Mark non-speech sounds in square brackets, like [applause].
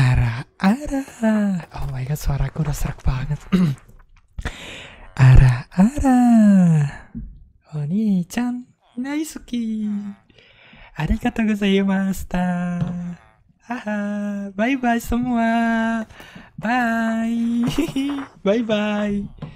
Ara, ara. Oh my god, suaraku udah serak banget. [clears throat] ara, ara. Oni-chan, Naisuki. Arigatou gozaimashita. Haha, bye-bye semua. Bye. [laughs] Bye-bye.